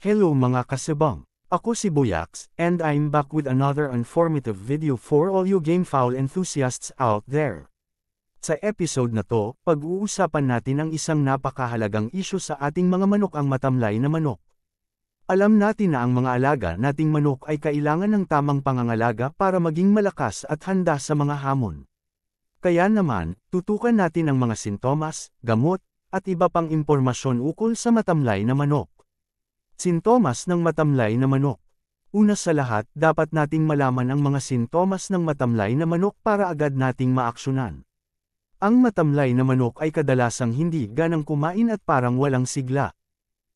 Hello mga kasibang! Ako si Boyax, and I'm back with another informative video for all you game foul enthusiasts out there. Sa episode na to, pag-uusapan natin ang isang napakahalagang isyo sa ating mga manok ang matamlay na manok. Alam natin na ang mga alaga nating manok ay kailangan ng tamang pangangalaga para maging malakas at handa sa mga hamon. Kaya naman, tutukan natin ang mga sintomas, gamot, at iba pang impormasyon ukol sa matamlay na manok. Sintomas ng matamlay na manok. Una sa lahat, dapat nating malaman ang mga sintomas ng matamlay na manok para agad nating maaksyonan. Ang matamlay na manok ay kadalasang hindi ganang kumain at parang walang sigla.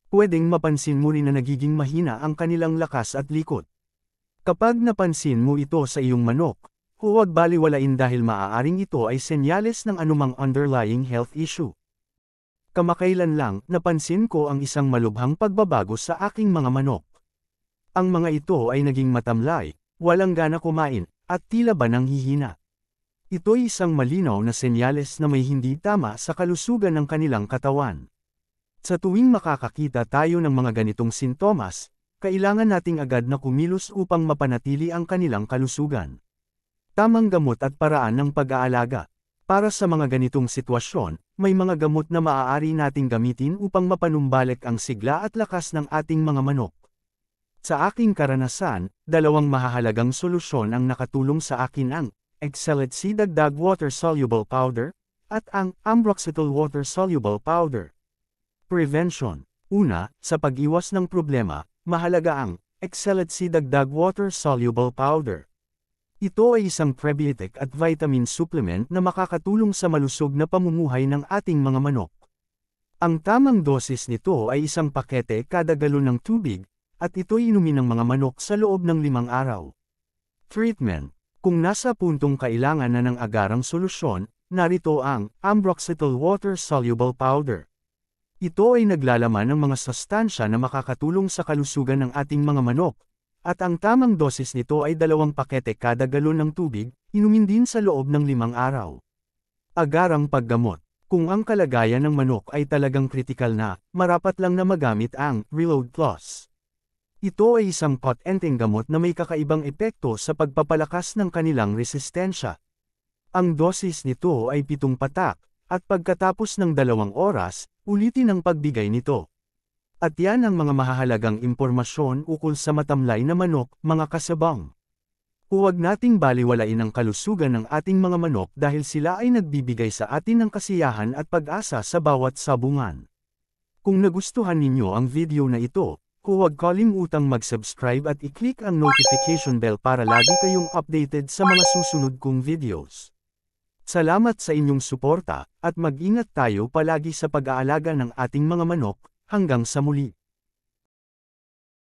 Pwedeng mapansin mo rin na nagiging mahina ang kanilang lakas at likod. Kapag napansin mo ito sa iyong manok, huwag baliwalain dahil maaaring ito ay senyales ng anumang underlying health issue kamakailan lang napansin ko ang isang malubhang pagbabago sa aking mga manok. Ang mga ito ay naging matamlay, walang gana kumain, at tila ba nang hihina. Ito'y isang malinaw na senyales na may hindi tama sa kalusugan ng kanilang katawan. Sa tuwing makakakita tayo ng mga ganitong sintomas, kailangan nating agad na kumilos upang mapanatili ang kanilang kalusugan. Tamang gamot at paraan ng pag-aalaga. Para sa mga ganitong sitwasyon, may mga gamot na maaari nating gamitin upang mapanumbalik ang sigla at lakas ng ating mga manok. Sa aking karanasan, dalawang mahahalagang solusyon ang nakatulong sa akin ang Excellent C Dagdag Water Soluble Powder at ang Ambroxetol Water Soluble Powder. Prevention Una, sa pag-iwas ng problema, mahalaga ang Excellent C Dagdag Water Soluble Powder. Ito ay isang prebiotic at vitamin supplement na makakatulong sa malusog na pamumuhay ng ating mga manok. Ang tamang dosis nito ay isang pakete kada galon ng tubig, at ito'y inumin ng mga manok sa loob ng limang araw. Treatment Kung nasa puntong kailangan na ng agarang solusyon, narito ang Ambroxetal Water Soluble Powder. Ito ay naglalaman ng mga sustansya na makakatulong sa kalusugan ng ating mga manok, at ang tamang dosis nito ay dalawang pakete kada galon ng tubig, inumin din sa loob ng limang araw. Agarang paggamot. Kung ang kalagayan ng manok ay talagang critical na, marapat lang na magamit ang Reload Plus. Ito ay isang potenteng gamot na may kakaibang epekto sa pagpapalakas ng kanilang resistensya. Ang dosis nito ay pitong patak, at pagkatapos ng dalawang oras, ulitin ang pagbigay nito. At yan ang mga mahahalagang impormasyon ukol sa matamlay na manok, mga kasabang. Huwag nating baliwalain ang kalusugan ng ating mga manok dahil sila ay nagbibigay sa atin ng kasiyahan at pag-asa sa bawat sabungan. Kung nagustuhan ninyo ang video na ito, huwag kalimutang mag-subscribe at i-click ang notification bell para lagi kayong updated sa mga susunod kong videos. Salamat sa inyong suporta, at mag-ingat tayo palagi sa pag-aalaga ng ating mga manok, Hanggang sa muli.